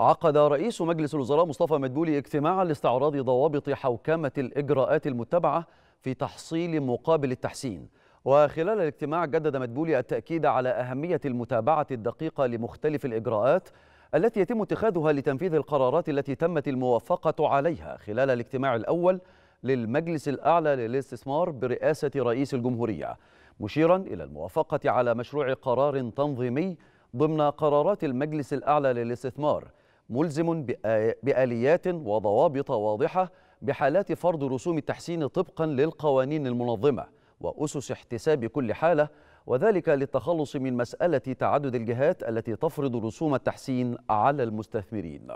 عقد رئيس مجلس الوزراء مصطفى مدبولي اجتماعا لاستعراض ضوابط حوكمة الإجراءات المتبعة في تحصيل مقابل التحسين وخلال الاجتماع جدد مدبولي التأكيد على أهمية المتابعة الدقيقة لمختلف الإجراءات التي يتم اتخاذها لتنفيذ القرارات التي تمت الموافقة عليها خلال الاجتماع الأول للمجلس الأعلى للاستثمار برئاسة رئيس الجمهورية مشيرا إلى الموافقة على مشروع قرار تنظيمي ضمن قرارات المجلس الأعلى للاستثمار ملزم بآليات وضوابط واضحة بحالات فرض رسوم التحسين طبقا للقوانين المنظمة وأسس احتساب كل حالة وذلك للتخلص من مسألة تعدد الجهات التي تفرض رسوم التحسين على المستثمرين